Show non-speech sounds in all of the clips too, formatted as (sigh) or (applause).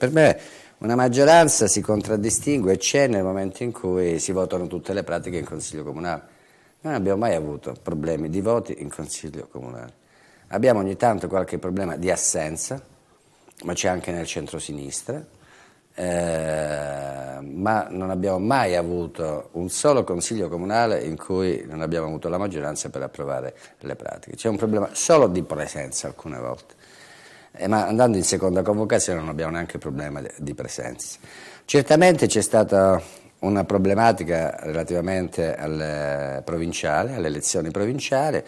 Per me una maggioranza si contraddistingue e c'è nel momento in cui si votano tutte le pratiche in Consiglio Comunale. Non abbiamo mai avuto problemi di voti in Consiglio Comunale. Abbiamo ogni tanto qualche problema di assenza, ma c'è anche nel centrosinistra, eh, ma non abbiamo mai avuto un solo Consiglio Comunale in cui non abbiamo avuto la maggioranza per approvare le pratiche. C'è un problema solo di presenza alcune volte. Eh, ma andando in seconda convocazione non abbiamo neanche problema di presenza. Certamente c'è stata una problematica relativamente al eh, provinciale, alle elezioni provinciali,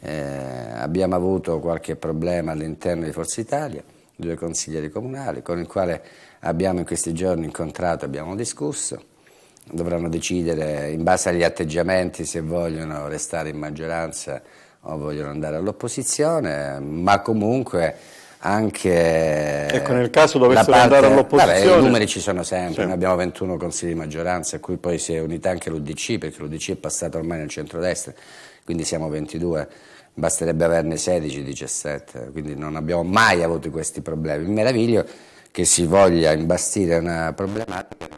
eh, abbiamo avuto qualche problema all'interno di Forza Italia, due consiglieri comunali, con il quale abbiamo in questi giorni incontrato, abbiamo discusso, dovranno decidere in base agli atteggiamenti se vogliono restare in maggioranza o vogliono andare all'opposizione, ma comunque anche... Ecco, nel caso dovesse parte, andare all'opposizione... Vabbè, I numeri ci sono sempre, sì. noi abbiamo 21 consigli di maggioranza, a cui poi si è unita anche l'Udc, perché l'Udc è passato ormai nel centrodestra, quindi siamo 22, basterebbe averne 16, 17, quindi non abbiamo mai avuto questi problemi. Mi meraviglio che si voglia imbastire una problematica,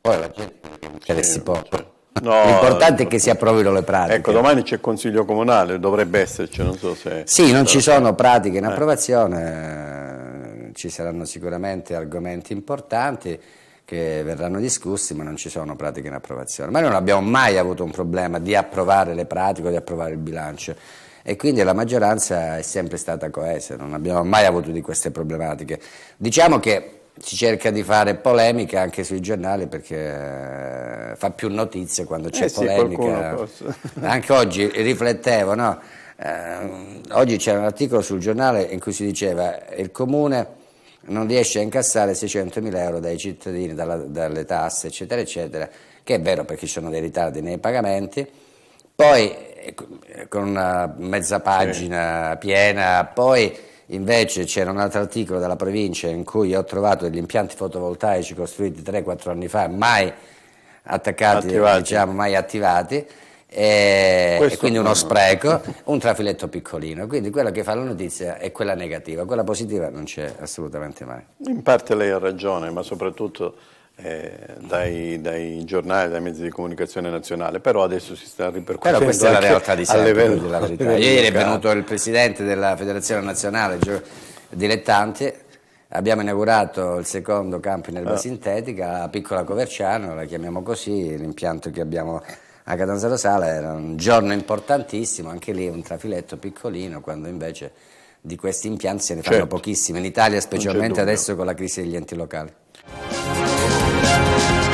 poi la gente non ce si può... Certo No, L'importante è che si approvino le pratiche. Ecco, domani c'è il consiglio comunale, dovrebbe esserci, non so se... Sì, non ci eh. sono pratiche in eh. approvazione, eh, ci saranno sicuramente argomenti importanti che verranno discussi, ma non ci sono pratiche in approvazione. Ma noi non abbiamo mai avuto un problema di approvare le pratiche o di approvare il bilancio e quindi la maggioranza è sempre stata coesa, non abbiamo mai avuto di queste problematiche. Diciamo che si cerca di fare polemica anche sui giornali perché fa più notizie quando c'è eh polemica. Sì, (laughs) Anche oggi riflettevo, no? eh, oggi c'era un articolo sul giornale in cui si diceva il comune non riesce a incassare 600 mila euro dai cittadini, dalla, dalle tasse, eccetera, eccetera, che è vero perché ci sono dei ritardi nei pagamenti, poi eh, eh, con una mezza pagina sì. piena, poi invece c'era un altro articolo della provincia in cui ho trovato degli impianti fotovoltaici costruiti 3-4 anni fa, mai attaccati, attivati. diciamo mai attivati, e, e quindi uno spreco, (laughs) un trafiletto piccolino. Quindi quella che fa la notizia è quella negativa, quella positiva non c'è assolutamente mai. In parte lei ha ragione, ma soprattutto eh, dai, dai, giornali, dai mezzi di comunicazione nazionale, però adesso si sta ripercuotendo. Però questa è la realtà di sempre, livello, Ieri è venuto il presidente della Federazione Nazionale Dilettanti Abbiamo inaugurato il secondo campo in erba ah. sintetica la Piccola Coverciano, la chiamiamo così, l'impianto che abbiamo a Catanzaro Sala era un giorno importantissimo, anche lì un trafiletto piccolino, quando invece di questi impianti se ne fanno certo. pochissimi in Italia, specialmente adesso con la crisi degli enti locali.